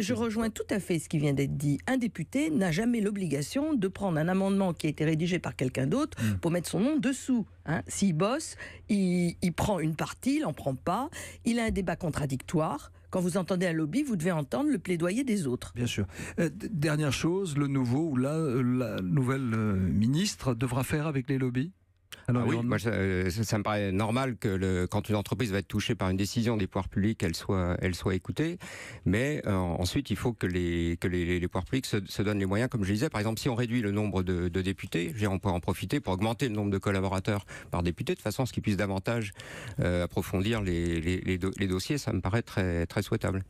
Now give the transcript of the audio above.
je rejoins tout à fait ce qui vient d'être dit. Un député n'a jamais l'obligation de prendre un amendement qui a été rédigé par quelqu'un d'autre mm. pour mettre son nom dessous. Hein. S'il bosse, il, prend une partie, il n'en prend pas. Il a un débat contradictoire. Quand vous entendez un lobby, vous devez entendre le plaidoyer des autres. Bien sûr. Euh, dernière chose, le nouveau ou la, nouvelle euh, ministre devra faire avec les lobbies ah oui, moi, euh, ça, me paraît normal que le, quand une entreprise va être touchée par une décision des pouvoirs publics, elle soit, elle soit écoutée. Mais euh, ensuite, il faut que les, que les, pouvoirs publics se, donnent les moyens, comme je disais. Par exemple, si on réduit le nombre de, députés, on peut en profiter pour augmenter le nombre de collaborateurs par député, de façon à ce qu'ils puissent davantage euh, approfondir les, dossiers. Ça me paraît très, très souhaitable.